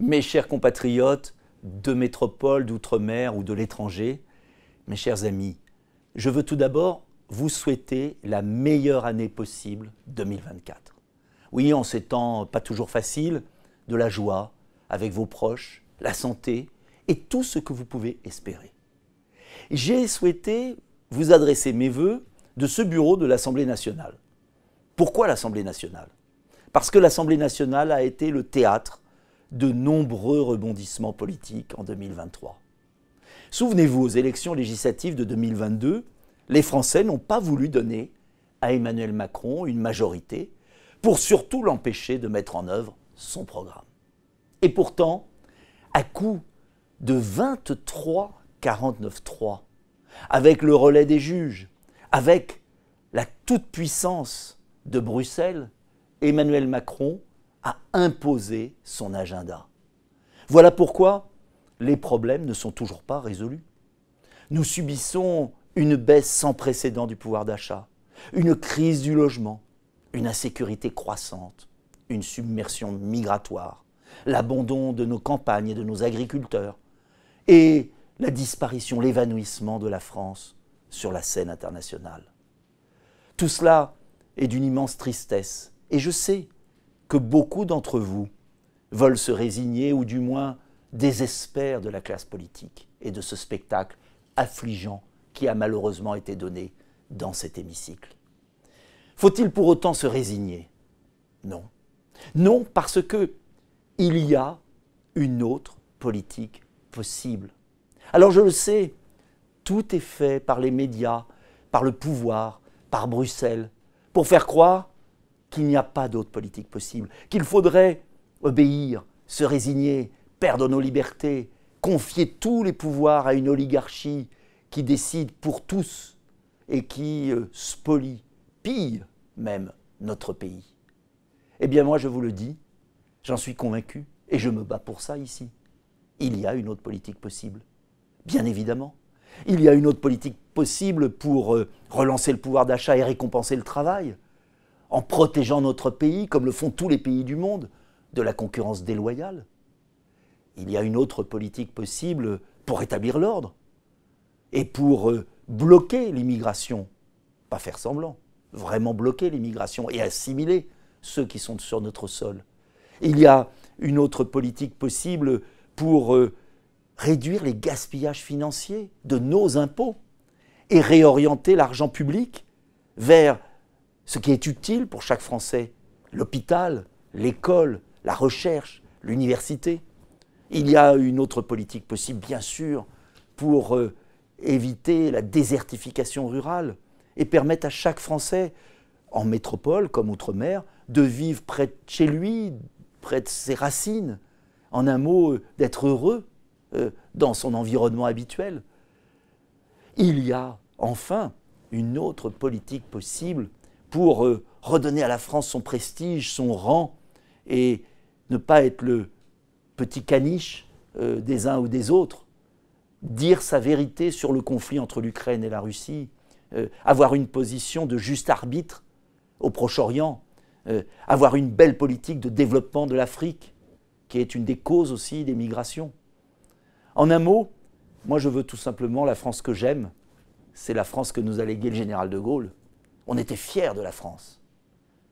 mes chers compatriotes de métropole, d'outre-mer ou de l'étranger, mes chers amis, je veux tout d'abord vous souhaiter la meilleure année possible 2024. Oui, en ces temps pas toujours faciles, de la joie avec vos proches, la santé et tout ce que vous pouvez espérer. J'ai souhaité vous adresser mes voeux de ce bureau de l'Assemblée nationale. Pourquoi l'Assemblée nationale Parce que l'Assemblée nationale a été le théâtre de nombreux rebondissements politiques en 2023. Souvenez-vous, aux élections législatives de 2022, les Français n'ont pas voulu donner à Emmanuel Macron une majorité pour surtout l'empêcher de mettre en œuvre son programme. Et pourtant, à coup de 23 49-3, avec le relais des juges, avec la toute-puissance de Bruxelles, Emmanuel Macron à imposer son agenda. Voilà pourquoi les problèmes ne sont toujours pas résolus. Nous subissons une baisse sans précédent du pouvoir d'achat, une crise du logement, une insécurité croissante, une submersion migratoire, l'abandon de nos campagnes et de nos agriculteurs, et la disparition, l'évanouissement de la France sur la scène internationale. Tout cela est d'une immense tristesse, et je sais que beaucoup d'entre vous veulent se résigner ou du moins désespèrent de la classe politique et de ce spectacle affligeant qui a malheureusement été donné dans cet hémicycle. Faut-il pour autant se résigner Non. Non parce que il y a une autre politique possible. Alors je le sais, tout est fait par les médias, par le pouvoir, par Bruxelles, pour faire croire qu'il n'y a pas d'autre politique possible, qu'il faudrait obéir, se résigner, perdre nos libertés, confier tous les pouvoirs à une oligarchie qui décide pour tous et qui euh, spolie, pille même notre pays. Eh bien moi je vous le dis, j'en suis convaincu et je me bats pour ça ici. Il y a une autre politique possible, bien évidemment. Il y a une autre politique possible pour euh, relancer le pouvoir d'achat et récompenser le travail en protégeant notre pays, comme le font tous les pays du monde, de la concurrence déloyale. Il y a une autre politique possible pour rétablir l'ordre et pour euh, bloquer l'immigration. Pas faire semblant, vraiment bloquer l'immigration et assimiler ceux qui sont sur notre sol. Il y a une autre politique possible pour euh, réduire les gaspillages financiers de nos impôts et réorienter l'argent public vers ce qui est utile pour chaque Français, l'hôpital, l'école, la recherche, l'université. Il y a une autre politique possible, bien sûr, pour euh, éviter la désertification rurale et permettre à chaque Français, en métropole comme outre-mer, de vivre près de chez lui, près de ses racines, en un mot, euh, d'être heureux euh, dans son environnement habituel. Il y a enfin une autre politique possible pour euh, redonner à la France son prestige, son rang, et ne pas être le petit caniche euh, des uns ou des autres, dire sa vérité sur le conflit entre l'Ukraine et la Russie, euh, avoir une position de juste arbitre au Proche-Orient, avoir une belle politique de développement de l'Afrique, qui est une des causes aussi des migrations. En un mot, moi je veux tout simplement la France que j'aime, c'est la France que nous a léguée le général de Gaulle, on était fiers de la France.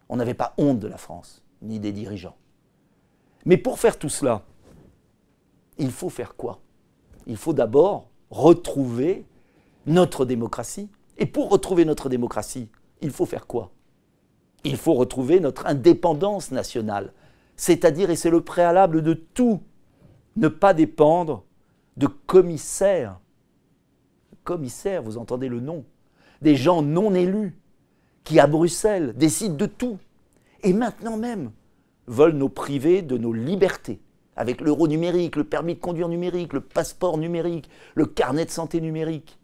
On n'avait pas honte de la France, ni des dirigeants. Mais pour faire tout cela, il faut faire quoi Il faut d'abord retrouver notre démocratie. Et pour retrouver notre démocratie, il faut faire quoi Il faut retrouver notre indépendance nationale. C'est-à-dire, et c'est le préalable de tout, ne pas dépendre de commissaires. Commissaires, vous entendez le nom, des gens non élus qui à Bruxelles décide de tout, et maintenant même, veulent nous priver de nos libertés, avec l'euro numérique, le permis de conduire numérique, le passeport numérique, le carnet de santé numérique.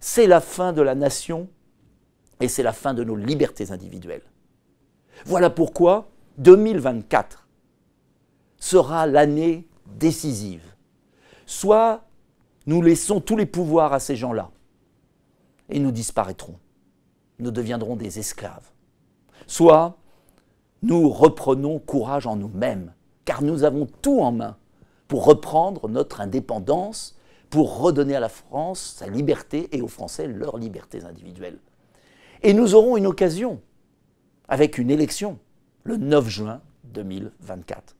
C'est la fin de la nation et c'est la fin de nos libertés individuelles. Voilà pourquoi 2024 sera l'année décisive. Soit nous laissons tous les pouvoirs à ces gens-là et nous disparaîtrons nous deviendrons des esclaves, soit nous reprenons courage en nous-mêmes, car nous avons tout en main pour reprendre notre indépendance, pour redonner à la France sa liberté et aux Français leurs libertés individuelles. Et nous aurons une occasion avec une élection le 9 juin 2024.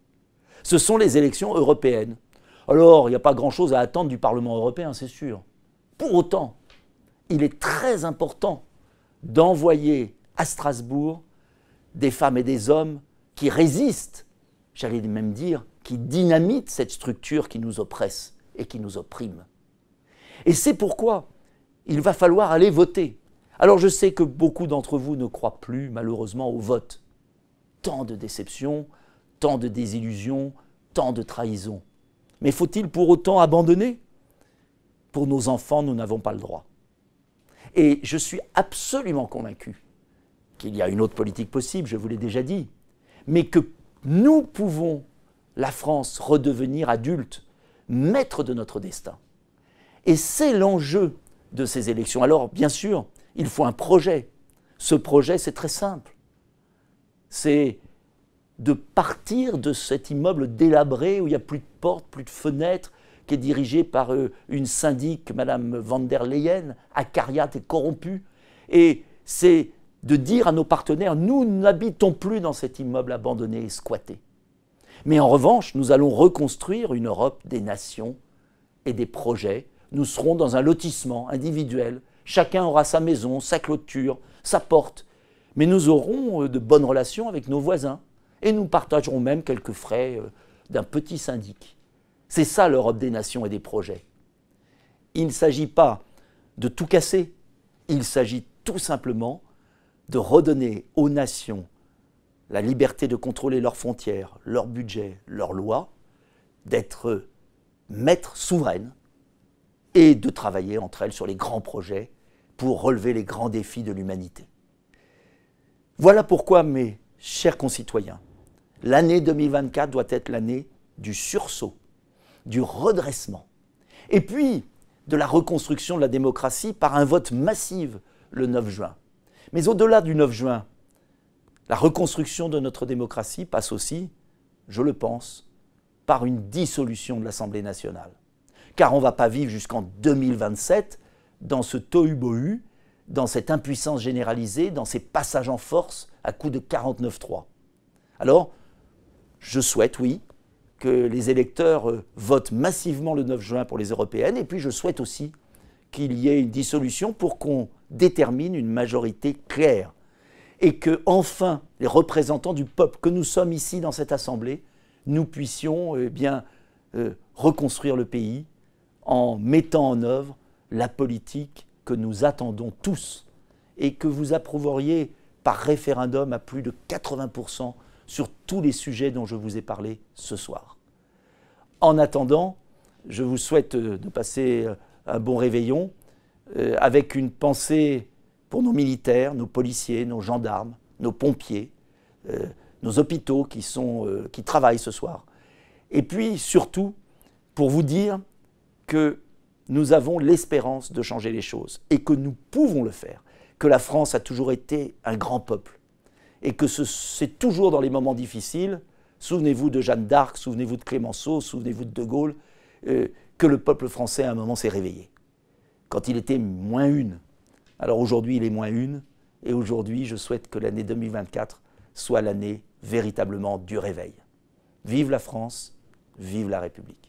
Ce sont les élections européennes. Alors, il n'y a pas grand-chose à attendre du Parlement européen, c'est sûr. Pour autant, il est très important d'envoyer à Strasbourg des femmes et des hommes qui résistent, j'allais même dire, qui dynamitent cette structure qui nous oppresse et qui nous opprime. Et c'est pourquoi il va falloir aller voter. Alors je sais que beaucoup d'entre vous ne croient plus malheureusement au vote. Tant de déceptions, tant de désillusions, tant de trahisons. Mais faut-il pour autant abandonner Pour nos enfants, nous n'avons pas le droit. Et je suis absolument convaincu qu'il y a une autre politique possible, je vous l'ai déjà dit, mais que nous pouvons, la France, redevenir adulte, maître de notre destin. Et c'est l'enjeu de ces élections. Alors, bien sûr, il faut un projet. Ce projet, c'est très simple. C'est de partir de cet immeuble délabré où il n'y a plus de portes, plus de fenêtres, qui est dirigée par euh, une syndic, Madame van der Leyen, acariate et corrompue. Et c'est de dire à nos partenaires, nous n'habitons plus dans cet immeuble abandonné et squatté. Mais en revanche, nous allons reconstruire une Europe des nations et des projets. Nous serons dans un lotissement individuel. Chacun aura sa maison, sa clôture, sa porte. Mais nous aurons euh, de bonnes relations avec nos voisins. Et nous partagerons même quelques frais euh, d'un petit syndic. C'est ça l'Europe des nations et des projets. Il ne s'agit pas de tout casser, il s'agit tout simplement de redonner aux nations la liberté de contrôler leurs frontières, leurs budgets, leurs lois, d'être maîtres souveraines et de travailler entre elles sur les grands projets pour relever les grands défis de l'humanité. Voilà pourquoi, mes chers concitoyens, l'année 2024 doit être l'année du sursaut du redressement. Et puis, de la reconstruction de la démocratie par un vote massif le 9 juin. Mais au-delà du 9 juin, la reconstruction de notre démocratie passe aussi, je le pense, par une dissolution de l'Assemblée nationale. Car on ne va pas vivre jusqu'en 2027 dans ce tohu-bohu, dans cette impuissance généralisée, dans ces passages en force à coups de 49-3. Alors, je souhaite, oui, que les électeurs euh, votent massivement le 9 juin pour les européennes, et puis je souhaite aussi qu'il y ait une dissolution pour qu'on détermine une majorité claire, et que enfin les représentants du peuple que nous sommes ici dans cette Assemblée, nous puissions eh bien, euh, reconstruire le pays en mettant en œuvre la politique que nous attendons tous et que vous approuveriez par référendum à plus de 80% sur tous les sujets dont je vous ai parlé ce soir. En attendant, je vous souhaite euh, de passer euh, un bon réveillon euh, avec une pensée pour nos militaires, nos policiers, nos gendarmes, nos pompiers, nos hôpitaux qui, sont, qui travaillent ce soir. Et puis surtout, pour vous dire que nous avons l'espérance de changer les choses et que nous pouvons le faire, que la France a toujours été un grand peuple et que c'est toujours dans les moments difficiles, souvenez-vous de Jeanne d'Arc, souvenez-vous de Clémenceau, souvenez-vous de De Gaulle, euh, que le peuple français à un moment s'est réveillé, quand il était moins une. Alors aujourd'hui il est moins une, et aujourd'hui je souhaite que l'année 2024 soit l'année véritablement du réveil. Vive la France, vive la République.